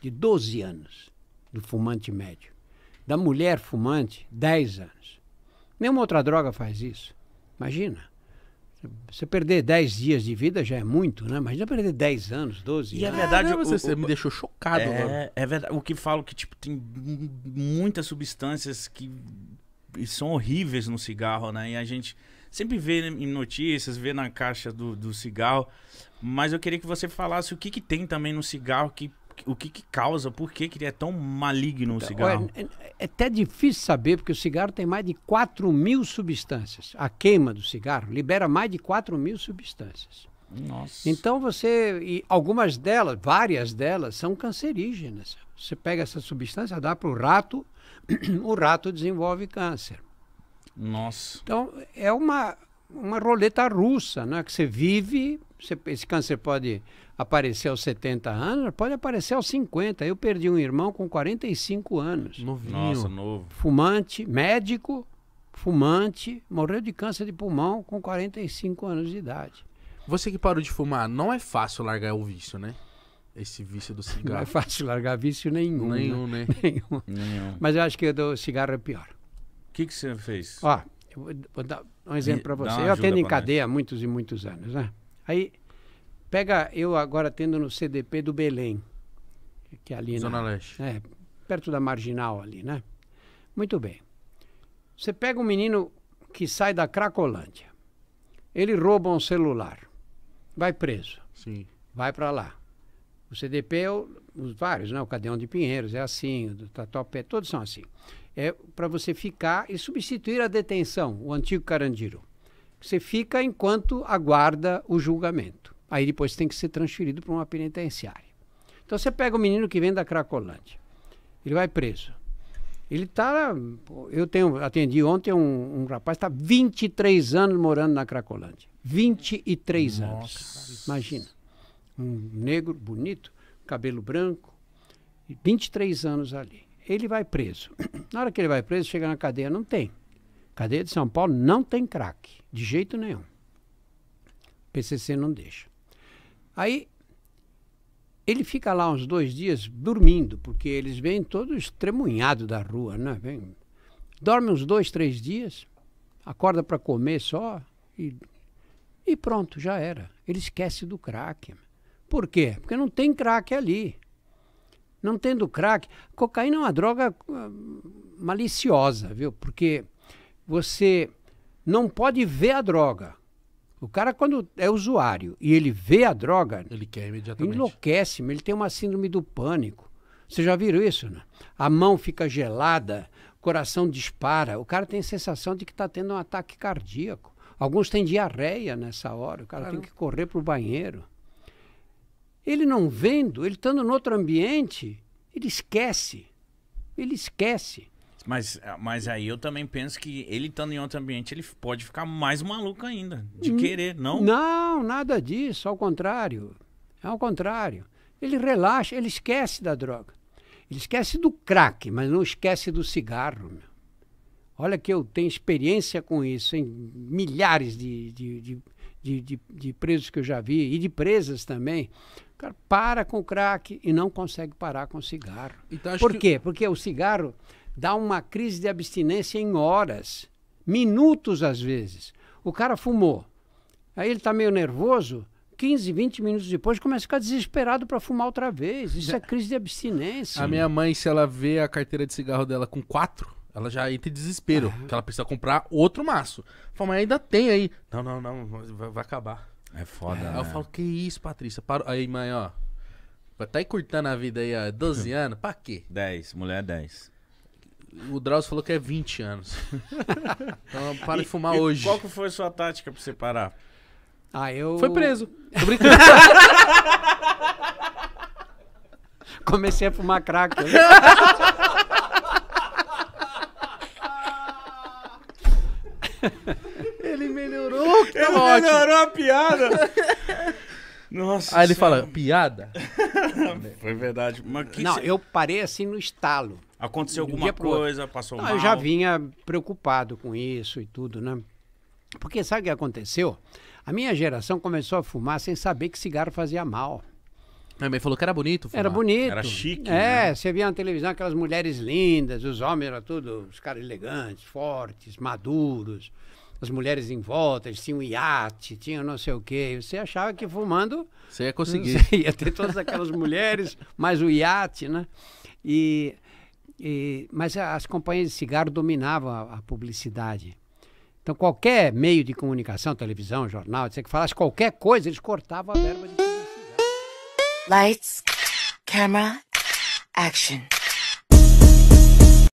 de 12 anos do fumante médio. Da mulher fumante, 10 anos. Nenhuma outra droga faz isso. Imagina. Você perder 10 dias de vida já é muito, né? Imagina perder 10 anos, 12 anos. E é verdade, é, você, o, você o, me deixou chocado. É, é verdade. O que falo que tipo, tem muitas substâncias que são horríveis no cigarro, né? E a gente sempre vê em notícias, vê na caixa do, do cigarro. Mas eu queria que você falasse o que, que tem também no cigarro que o que, que causa, por que, que é tão maligno o então, cigarro? É, é até difícil saber, porque o cigarro tem mais de 4 mil substâncias. A queima do cigarro libera mais de 4 mil substâncias. Nossa. Então você. E algumas delas, várias delas, são cancerígenas. Você pega essa substância, dá para o rato, o rato desenvolve câncer. Nossa. Então é uma, uma roleta russa, né? Que você vive esse câncer pode aparecer aos 70 anos, pode aparecer aos 50. Eu perdi um irmão com 45 anos. Novinho. Nossa, novo. Fumante, médico, fumante, morreu de câncer de pulmão com 45 anos de idade. Você que parou de fumar, não é fácil largar o vício, né? Esse vício do cigarro. Não é fácil largar vício nenhum. Né? Nenhum, né? né? Nenhum. nenhum. Mas eu acho que o do cigarro é pior. O que, que você fez? Ó, eu vou dar um exemplo para você. Eu atendo em cadeia há muitos e muitos anos, né? Aí, pega eu agora tendo no CDP do Belém, que é ali Zona na, Leste. É, perto da Marginal ali, né? Muito bem. Você pega um menino que sai da Cracolândia. Ele rouba um celular. Vai preso. Sim. Vai para lá. O CDP, é os vários, né? O Cadeão de Pinheiros é assim, o do Tatuapé, todos são assim. É para você ficar e substituir a detenção, o antigo Carandiru. Você fica enquanto aguarda o julgamento. Aí depois tem que ser transferido para uma penitenciária. Então você pega o menino que vem da Cracolândia. Ele vai preso. Ele está. Eu tenho, atendi ontem um, um rapaz, está 23 anos morando na Cracolândia. 23 Nossa. anos. Imagina. Um negro bonito, cabelo branco, 23 anos ali. Ele vai preso. Na hora que ele vai preso, chega na cadeia, não tem cadeia de São Paulo não tem crack, de jeito nenhum. PCC não deixa. Aí ele fica lá uns dois dias dormindo, porque eles vêm todos estremunhados da rua, né? Vem, dorme uns dois, três dias, acorda para comer só e, e pronto, já era. Ele esquece do crack. Por quê? Porque não tem crack ali. Não tendo crack, cocaína é uma droga hum, maliciosa, viu? Porque você não pode ver a droga. O cara, quando é usuário e ele vê a droga, ele quer imediatamente. Enlouquece, ele tem uma síndrome do pânico. Você já viram isso? Né? A mão fica gelada, o coração dispara, o cara tem a sensação de que está tendo um ataque cardíaco. Alguns têm diarreia nessa hora, o cara Caramba. tem que correr para o banheiro. Ele não vendo, ele estando em outro ambiente, ele esquece. Ele esquece. Mas, ah, mas aí eu também penso que ele estando em outro ambiente, ele pode ficar mais maluco ainda, de hum, querer, não? Não, nada disso, ao contrário. é Ao contrário. Ele relaxa, ele esquece da droga. Ele esquece do crack, mas não esquece do cigarro. Meu. Olha que eu tenho experiência com isso, em milhares de, de, de, de, de presos que eu já vi, e de presas também. O cara para com o crack e não consegue parar com o cigarro. Então, Por que... quê? Porque o cigarro dá uma crise de abstinência em horas, minutos às vezes. O cara fumou, aí ele está meio nervoso, 15, 20 minutos depois começa a ficar desesperado para fumar outra vez. Isso é. é crise de abstinência. A minha mãe, se ela vê a carteira de cigarro dela com quatro, ela já entra em desespero, uhum. Ah. que ela precisa comprar outro maço. Fala, mas ainda tem aí. Não, não, não, vai, vai acabar. É foda. É. Aí eu né? falo, que isso, Patrícia? Aí, mãe, ó. Tá encurtando a vida aí, ó. 12 anos, pra quê? 10, mulher 10. O Drauzio falou que é 20 anos. então para e, de fumar hoje. Qual que foi a sua tática pra você parar? Ah, eu. Foi preso. Tô brincando. Comecei a fumar crack. Né? Ele melhorou. Tá ele melhorou a piada. Nossa. Aí ele fala, piada? Foi verdade. Mas que Não, se... eu parei assim no estalo. Aconteceu alguma coisa, passou não, mal? Eu já vinha preocupado com isso e tudo, né? Porque sabe o que aconteceu? A minha geração começou a fumar sem saber que cigarro fazia mal. mãe falou que era bonito. Fumar. Era bonito. Era chique. É, né? você via na televisão aquelas mulheres lindas, os homens eram tudo os caras elegantes, fortes, maduros, as mulheres em volta, eles tinham iate, tinham não sei o quê. Você achava que fumando. Você ia conseguir. Você ia ter todas aquelas mulheres, mais o iate, né? E e, mas as companhias de cigarro dominavam a, a, publicidade. Então, qualquer meio de comunicação, televisão, jornal, você que falasse qualquer coisa, eles cortavam a verba de publicidade. Lights, camera, action.